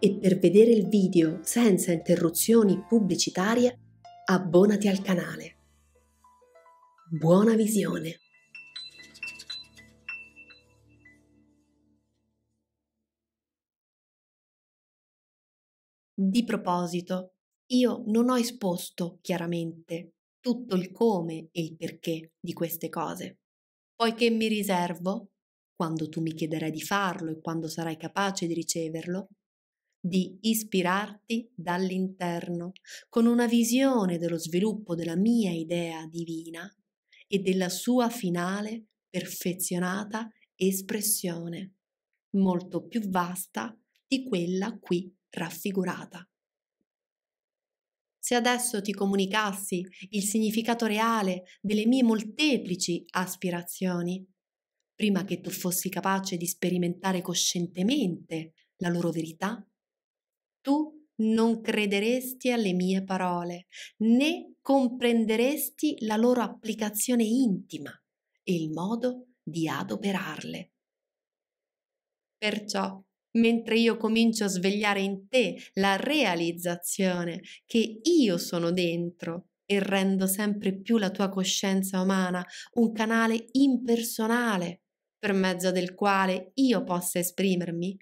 e per vedere il video senza interruzioni pubblicitarie abbonati al canale. Buona visione! Di proposito, io non ho esposto chiaramente tutto il come e il perché di queste cose, poiché mi riservo, quando tu mi chiederai di farlo e quando sarai capace di riceverlo, di ispirarti dall'interno con una visione dello sviluppo della mia idea divina e della sua finale perfezionata espressione, molto più vasta di quella qui raffigurata. Se adesso ti comunicassi il significato reale delle mie molteplici aspirazioni, prima che tu fossi capace di sperimentare coscientemente la loro verità, tu non crederesti alle mie parole, né comprenderesti la loro applicazione intima e il modo di adoperarle. Perciò, mentre io comincio a svegliare in te la realizzazione che io sono dentro e rendo sempre più la tua coscienza umana un canale impersonale per mezzo del quale io possa esprimermi,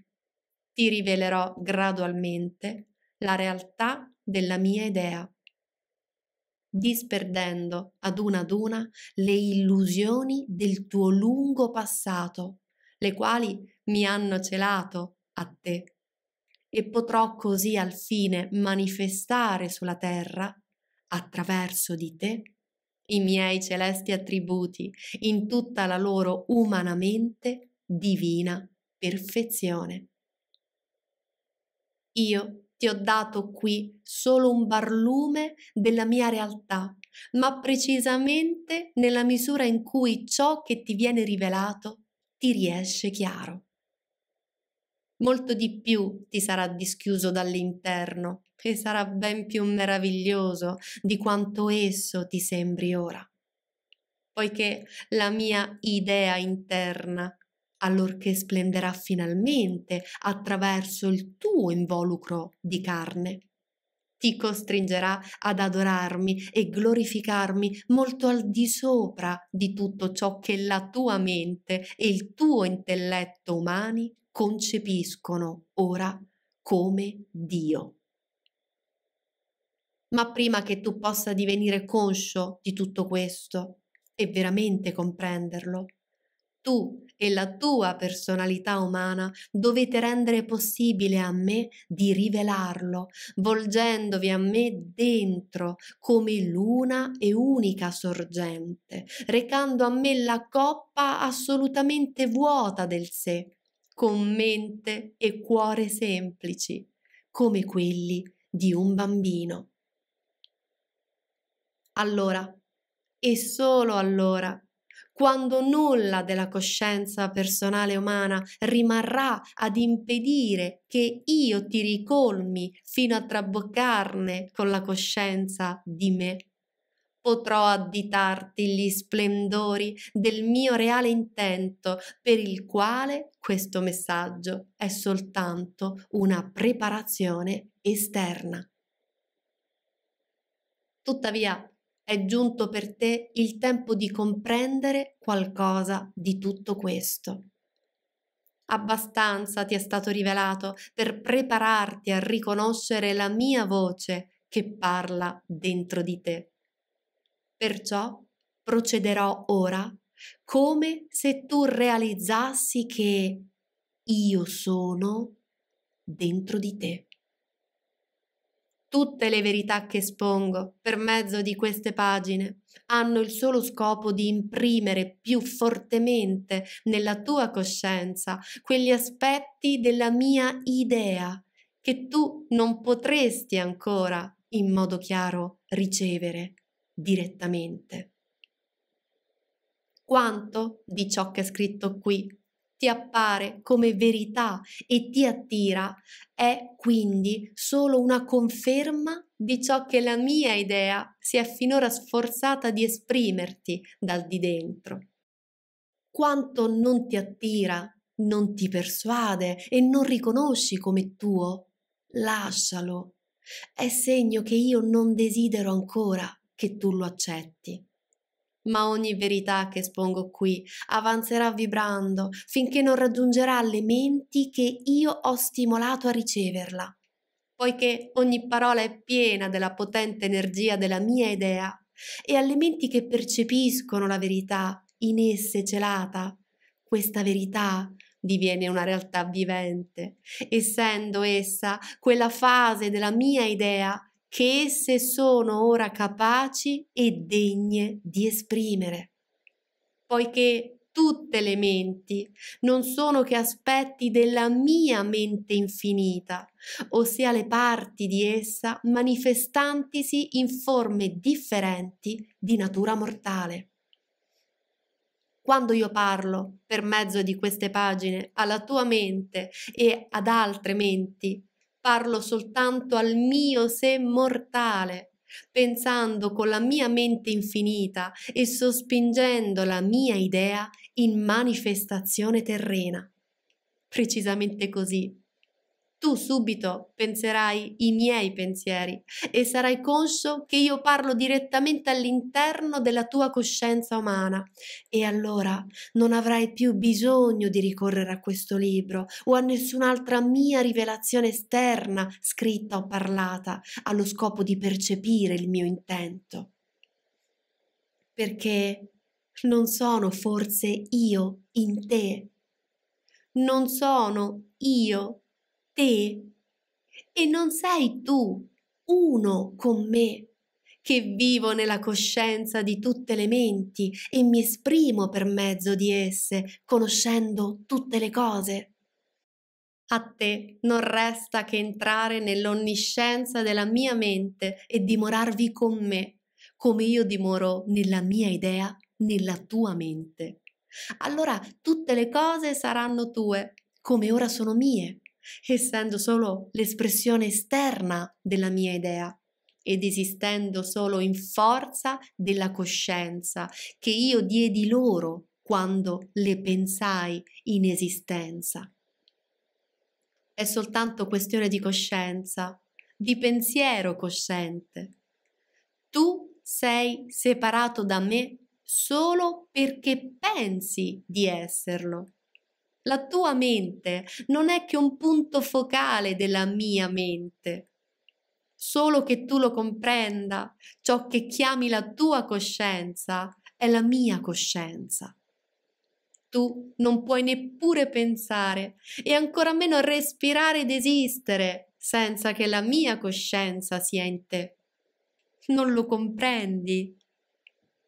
ti rivelerò gradualmente la realtà della mia idea, disperdendo ad una ad una le illusioni del tuo lungo passato, le quali mi hanno celato a te, e potrò così al fine manifestare sulla terra, attraverso di te, i miei celesti attributi in tutta la loro umanamente divina perfezione. Io ti ho dato qui solo un barlume della mia realtà, ma precisamente nella misura in cui ciò che ti viene rivelato ti riesce chiaro. Molto di più ti sarà dischiuso dall'interno e sarà ben più meraviglioso di quanto esso ti sembri ora, poiché la mia idea interna allorché splenderà finalmente attraverso il tuo involucro di carne. Ti costringerà ad adorarmi e glorificarmi molto al di sopra di tutto ciò che la tua mente e il tuo intelletto umani concepiscono ora come Dio. Ma prima che tu possa divenire conscio di tutto questo e veramente comprenderlo, tu e la tua personalità umana dovete rendere possibile a me di rivelarlo, volgendovi a me dentro come l'una e unica sorgente, recando a me la coppa assolutamente vuota del sé, con mente e cuore semplici, come quelli di un bambino. Allora, e solo allora, quando nulla della coscienza personale umana rimarrà ad impedire che io ti ricolmi fino a traboccarne con la coscienza di me potrò additarti gli splendori del mio reale intento, per il quale questo messaggio è soltanto una preparazione esterna. Tuttavia, è giunto per te il tempo di comprendere qualcosa di tutto questo. Abbastanza ti è stato rivelato per prepararti a riconoscere la mia voce che parla dentro di te. Perciò procederò ora come se tu realizzassi che io sono dentro di te. Tutte le verità che espongo per mezzo di queste pagine hanno il solo scopo di imprimere più fortemente nella tua coscienza quegli aspetti della mia idea che tu non potresti ancora in modo chiaro ricevere direttamente. Quanto di ciò che è scritto qui ti appare come verità e ti attira, è quindi solo una conferma di ciò che la mia idea si è finora sforzata di esprimerti dal di dentro. Quanto non ti attira, non ti persuade e non riconosci come tuo, lascialo. È segno che io non desidero ancora che tu lo accetti ma ogni verità che espongo qui avanzerà vibrando finché non raggiungerà le menti che io ho stimolato a riceverla. Poiché ogni parola è piena della potente energia della mia idea e alle menti che percepiscono la verità in esse celata, questa verità diviene una realtà vivente, essendo essa quella fase della mia idea che esse sono ora capaci e degne di esprimere, poiché tutte le menti non sono che aspetti della mia mente infinita, ossia le parti di essa manifestantisi in forme differenti di natura mortale. Quando io parlo per mezzo di queste pagine alla tua mente e ad altre menti parlo soltanto al mio sé mortale, pensando con la mia mente infinita e sospingendo la mia idea in manifestazione terrena. Precisamente così tu subito penserai i miei pensieri e sarai conscio che io parlo direttamente all'interno della tua coscienza umana e allora non avrai più bisogno di ricorrere a questo libro o a nessun'altra mia rivelazione esterna, scritta o parlata, allo scopo di percepire il mio intento. Perché non sono forse io in te. Non sono io in te? te e non sei tu uno con me che vivo nella coscienza di tutte le menti e mi esprimo per mezzo di esse, conoscendo tutte le cose. A te non resta che entrare nell'onniscienza della mia mente e dimorarvi con me, come io dimoro nella mia idea, nella tua mente. Allora tutte le cose saranno tue, come ora sono mie essendo solo l'espressione esterna della mia idea ed esistendo solo in forza della coscienza che io diedi loro quando le pensai in esistenza. È soltanto questione di coscienza, di pensiero cosciente. Tu sei separato da me solo perché pensi di esserlo la tua mente non è che un punto focale della mia mente. Solo che tu lo comprenda, ciò che chiami la tua coscienza è la mia coscienza. Tu non puoi neppure pensare e ancora meno respirare ed esistere senza che la mia coscienza sia in te. Non lo comprendi?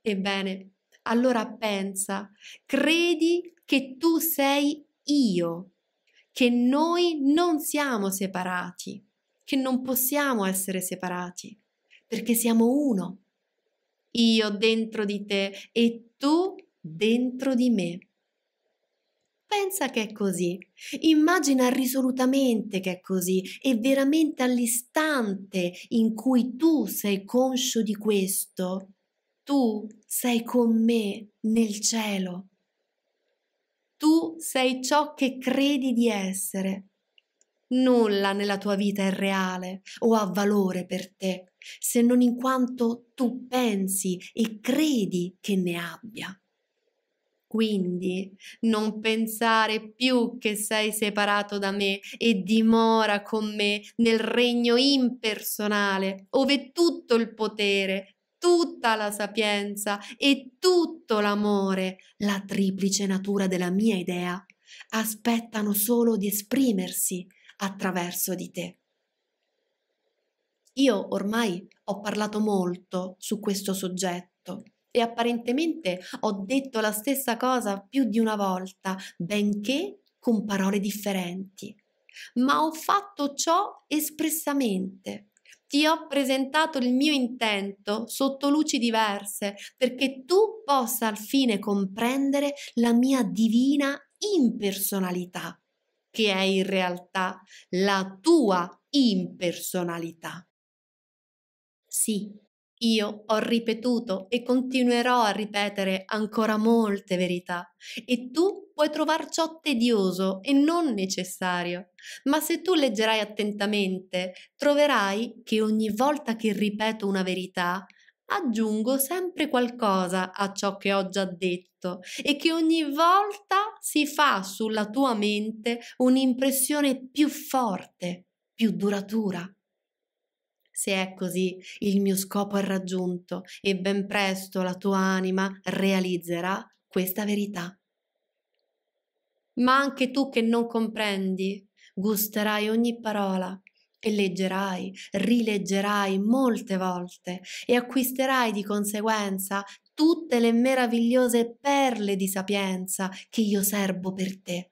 Ebbene, allora pensa, credi che tu sei io, che noi non siamo separati, che non possiamo essere separati, perché siamo uno. Io dentro di te e tu dentro di me. Pensa che è così, immagina risolutamente che è così e veramente all'istante in cui tu sei conscio di questo, tu sei con me nel cielo tu sei ciò che credi di essere. Nulla nella tua vita è reale o ha valore per te, se non in quanto tu pensi e credi che ne abbia. Quindi non pensare più che sei separato da me e dimora con me nel regno impersonale, ove tutto il potere, tutta la sapienza e tutto l'amore, la triplice natura della mia idea, aspettano solo di esprimersi attraverso di te. Io ormai ho parlato molto su questo soggetto e apparentemente ho detto la stessa cosa più di una volta, benché con parole differenti, ma ho fatto ciò espressamente ti ho presentato il mio intento sotto luci diverse, perché tu possa al fine comprendere la mia divina impersonalità, che è in realtà la tua impersonalità. Sì, io ho ripetuto e continuerò a ripetere ancora molte verità e tu puoi trovar ciò tedioso e non necessario, ma se tu leggerai attentamente, troverai che ogni volta che ripeto una verità, aggiungo sempre qualcosa a ciò che ho già detto e che ogni volta si fa sulla tua mente un'impressione più forte, più duratura. Se è così, il mio scopo è raggiunto e ben presto la tua anima realizzerà questa verità ma anche tu che non comprendi, gusterai ogni parola e leggerai, rileggerai molte volte e acquisterai di conseguenza tutte le meravigliose perle di sapienza che io serbo per te.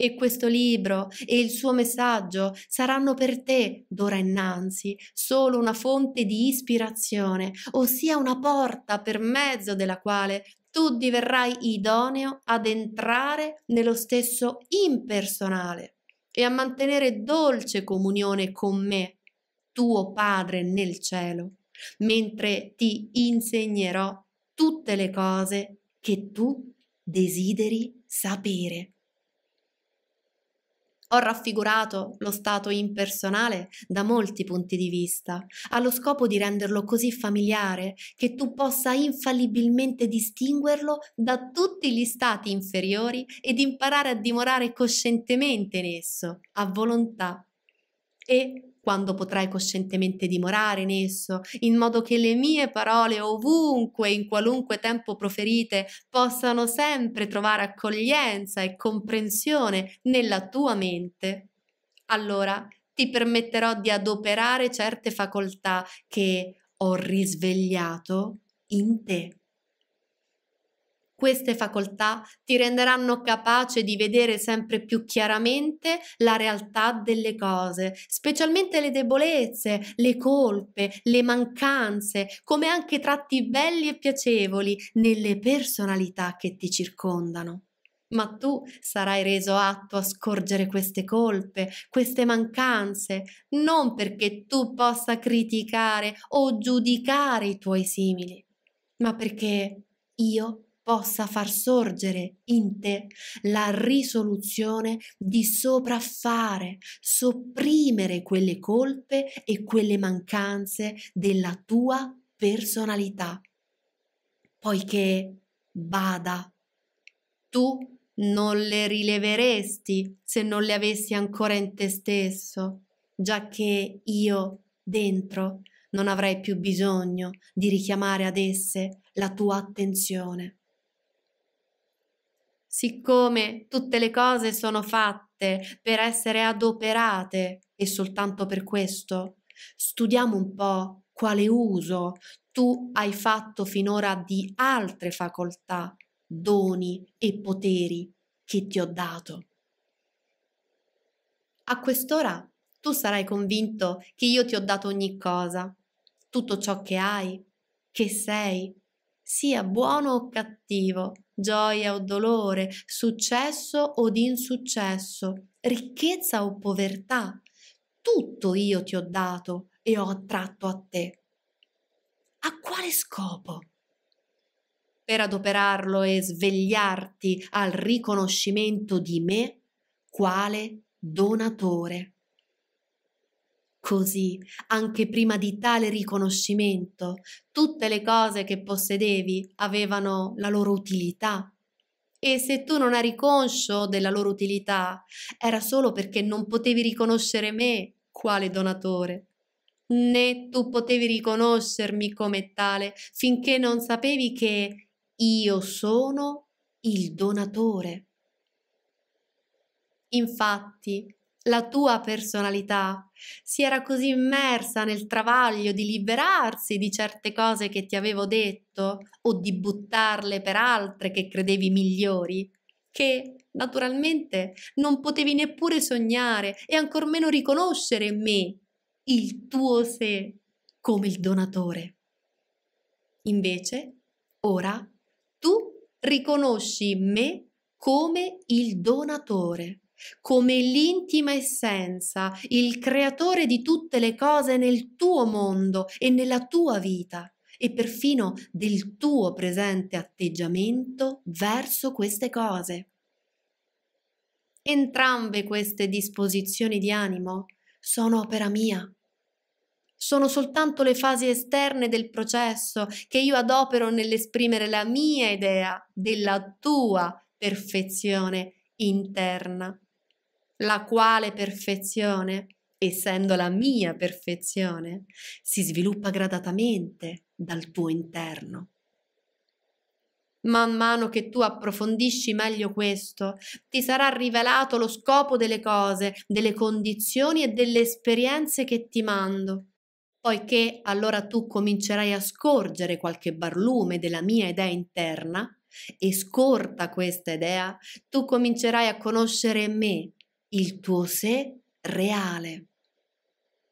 E questo libro e il suo messaggio saranno per te, d'ora innanzi, solo una fonte di ispirazione, ossia una porta per mezzo della quale tu diverrai idoneo ad entrare nello stesso impersonale e a mantenere dolce comunione con me, tuo Padre nel cielo, mentre ti insegnerò tutte le cose che tu desideri sapere. Ho raffigurato lo stato impersonale da molti punti di vista, allo scopo di renderlo così familiare che tu possa infallibilmente distinguerlo da tutti gli stati inferiori ed imparare a dimorare coscientemente in esso, a volontà. E quando potrai coscientemente dimorare in esso, in modo che le mie parole ovunque, in qualunque tempo proferite, possano sempre trovare accoglienza e comprensione nella tua mente. Allora ti permetterò di adoperare certe facoltà che ho risvegliato in te. Queste facoltà ti renderanno capace di vedere sempre più chiaramente la realtà delle cose, specialmente le debolezze, le colpe, le mancanze, come anche tratti belli e piacevoli nelle personalità che ti circondano ma tu sarai reso atto a scorgere queste colpe, queste mancanze, non perché tu possa criticare o giudicare i tuoi simili, ma perché io possa far sorgere in te la risoluzione di sopraffare, sopprimere quelle colpe e quelle mancanze della tua personalità. Poiché, bada, tu non le rileveresti se non le avessi ancora in te stesso, già che io dentro non avrei più bisogno di richiamare ad esse la tua attenzione siccome tutte le cose sono fatte per essere adoperate e soltanto per questo, studiamo un po' quale uso tu hai fatto finora di altre facoltà, doni e poteri che ti ho dato. A quest'ora tu sarai convinto che io ti ho dato ogni cosa, tutto ciò che hai, che sei, sia buono o cattivo, gioia o dolore, successo o insuccesso, ricchezza o povertà, tutto io ti ho dato e ho attratto a te. A quale scopo? Per adoperarlo e svegliarti al riconoscimento di me quale donatore. Così, anche prima di tale riconoscimento, tutte le cose che possedevi avevano la loro utilità. E se tu non eri conscio della loro utilità, era solo perché non potevi riconoscere me quale donatore né tu potevi riconoscermi come tale finché non sapevi che io sono il donatore. Infatti, la tua personalità si era così immersa nel travaglio di liberarsi di certe cose che ti avevo detto o di buttarle per altre che credevi migliori, che naturalmente non potevi neppure sognare e ancor meno riconoscere me, il tuo sé, come il donatore. Invece, ora tu riconosci me come il donatore come l'intima essenza, il creatore di tutte le cose nel tuo mondo e nella tua vita e perfino del tuo presente atteggiamento verso queste cose. Entrambe queste disposizioni di animo sono opera mia. Sono soltanto le fasi esterne del processo che io adopero nell'esprimere la mia idea della tua perfezione interna la quale perfezione, essendo la mia perfezione, si sviluppa gradatamente dal tuo interno. Man mano che tu approfondisci meglio questo, ti sarà rivelato lo scopo delle cose, delle condizioni e delle esperienze che ti mando, poiché allora tu comincerai a scorgere qualche barlume della mia idea interna e scorta questa idea, tu comincerai a conoscere me il tuo sé reale.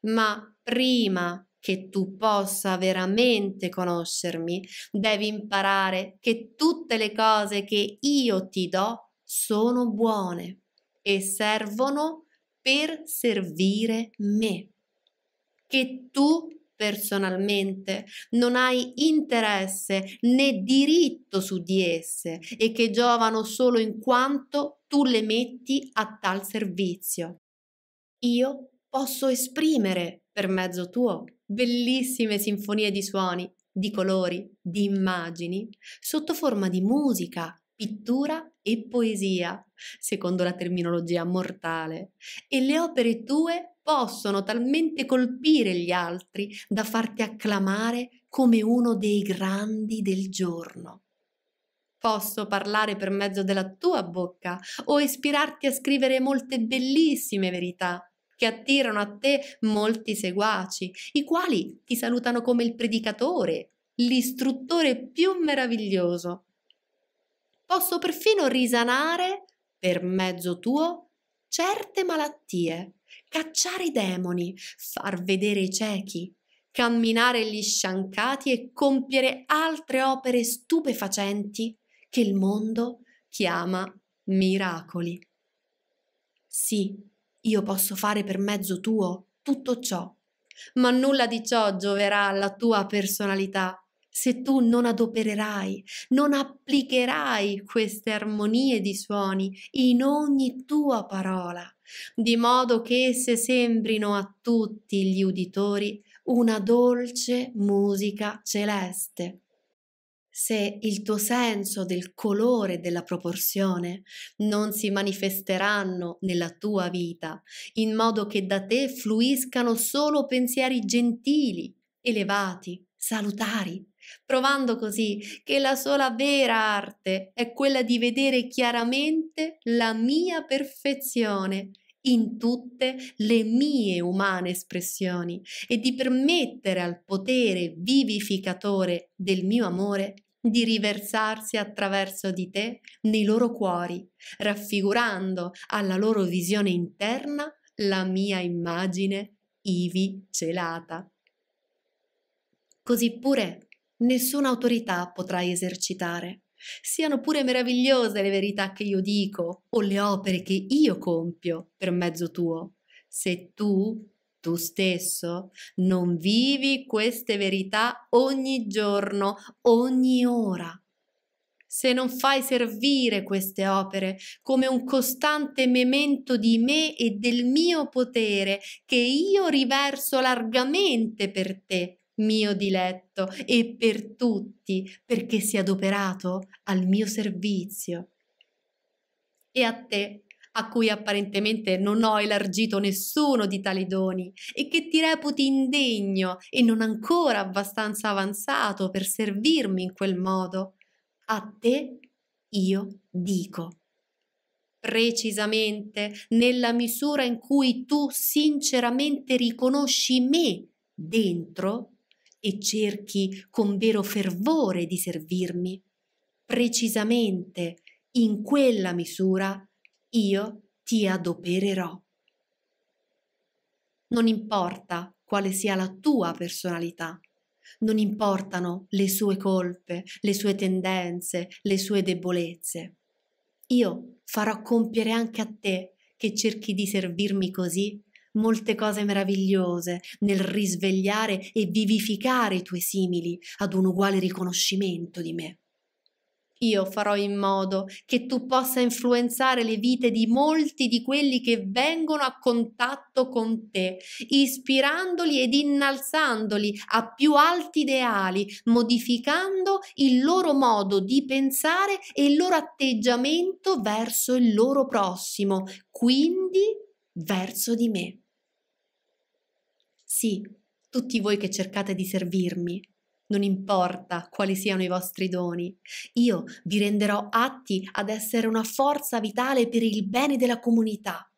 Ma prima che tu possa veramente conoscermi, devi imparare che tutte le cose che io ti do sono buone e servono per servire me. Che tu personalmente, non hai interesse né diritto su di esse e che giovano solo in quanto tu le metti a tal servizio. Io posso esprimere per mezzo tuo bellissime sinfonie di suoni, di colori, di immagini, sotto forma di musica, pittura e poesia, secondo la terminologia mortale, e le opere tue possono talmente colpire gli altri da farti acclamare come uno dei grandi del giorno. Posso parlare per mezzo della tua bocca o ispirarti a scrivere molte bellissime verità che attirano a te molti seguaci, i quali ti salutano come il predicatore, l'istruttore più meraviglioso Posso perfino risanare, per mezzo tuo, certe malattie, cacciare i demoni, far vedere i ciechi, camminare gli sciancati e compiere altre opere stupefacenti che il mondo chiama miracoli. Sì, io posso fare per mezzo tuo tutto ciò, ma nulla di ciò gioverà alla tua personalità se tu non adopererai, non applicherai queste armonie di suoni in ogni tua parola, di modo che esse sembrino a tutti gli uditori una dolce musica celeste. Se il tuo senso del colore e della proporzione non si manifesteranno nella tua vita, in modo che da te fluiscano solo pensieri gentili, elevati, salutari, provando così che la sola vera arte è quella di vedere chiaramente la mia perfezione in tutte le mie umane espressioni e di permettere al potere vivificatore del mio amore di riversarsi attraverso di te nei loro cuori, raffigurando alla loro visione interna la mia immagine ivi celata. Così pure nessuna autorità potrai esercitare. Siano pure meravigliose le verità che io dico o le opere che io compio per mezzo tuo, se tu, tu stesso, non vivi queste verità ogni giorno, ogni ora. Se non fai servire queste opere come un costante memento di me e del mio potere che io riverso largamente per te mio diletto, e per tutti, perché si è adoperato al mio servizio. E a te, a cui apparentemente non ho elargito nessuno di tali doni, e che ti reputi indegno e non ancora abbastanza avanzato per servirmi in quel modo, a te io dico precisamente nella misura in cui tu sinceramente riconosci me dentro e cerchi con vero fervore di servirmi, precisamente in quella misura io ti adopererò. Non importa quale sia la tua personalità, non importano le sue colpe, le sue tendenze, le sue debolezze. Io farò compiere anche a te che cerchi di servirmi così molte cose meravigliose nel risvegliare e vivificare i tuoi simili ad un uguale riconoscimento di me. Io farò in modo che tu possa influenzare le vite di molti di quelli che vengono a contatto con te, ispirandoli ed innalzandoli a più alti ideali, modificando il loro modo di pensare e il loro atteggiamento verso il loro prossimo, quindi verso di me. Sì, tutti voi che cercate di servirmi, non importa quali siano i vostri doni, io vi renderò atti ad essere una forza vitale per il bene della comunità,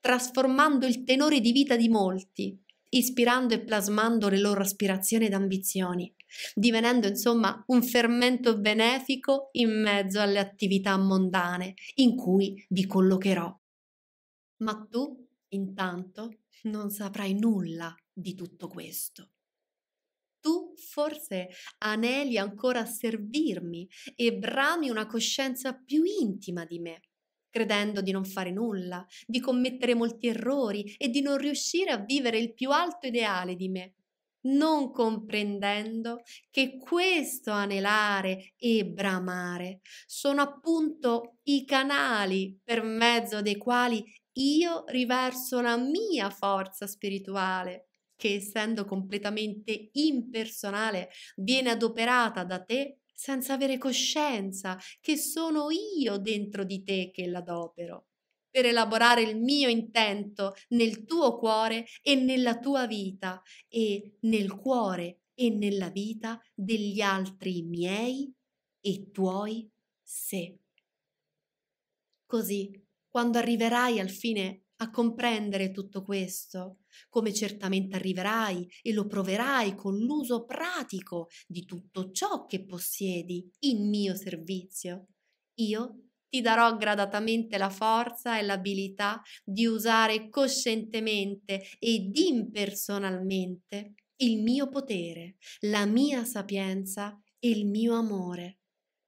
trasformando il tenore di vita di molti, ispirando e plasmando le loro aspirazioni ed ambizioni, divenendo insomma un fermento benefico in mezzo alle attività mondane in cui vi collocherò ma tu intanto non saprai nulla di tutto questo. Tu forse aneli ancora a servirmi e brami una coscienza più intima di me, credendo di non fare nulla, di commettere molti errori e di non riuscire a vivere il più alto ideale di me, non comprendendo che questo anelare e bramare sono appunto i canali per mezzo dei quali io riverso la mia forza spirituale, che essendo completamente impersonale viene adoperata da te senza avere coscienza che sono io dentro di te che l'adopero per elaborare il mio intento nel tuo cuore e nella tua vita e nel cuore e nella vita degli altri miei e tuoi sé. Così, quando arriverai al fine a comprendere tutto questo, come certamente arriverai e lo proverai con l'uso pratico di tutto ciò che possiedi in mio servizio, io ti darò gradatamente la forza e l'abilità di usare coscientemente ed impersonalmente il mio potere, la mia sapienza e il mio amore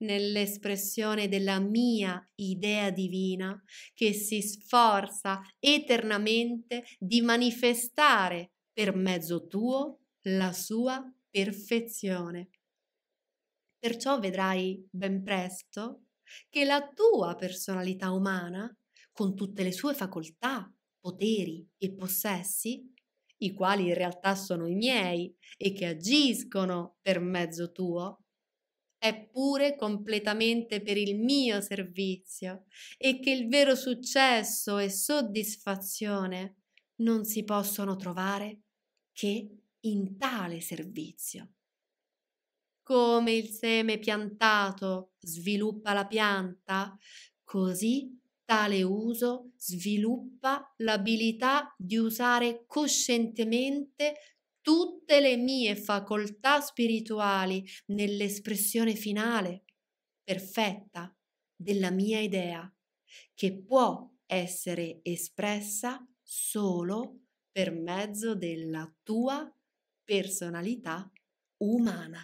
nell'espressione della mia idea divina che si sforza eternamente di manifestare per mezzo tuo la sua perfezione. Perciò vedrai ben presto che la tua personalità umana, con tutte le sue facoltà, poteri e possessi, i quali in realtà sono i miei e che agiscono per mezzo tuo, è pure completamente per il mio servizio e che il vero successo e soddisfazione non si possono trovare che in tale servizio come il seme piantato sviluppa la pianta, così tale uso sviluppa l'abilità di usare coscientemente tutte le mie facoltà spirituali nell'espressione finale, perfetta, della mia idea, che può essere espressa solo per mezzo della tua personalità umana.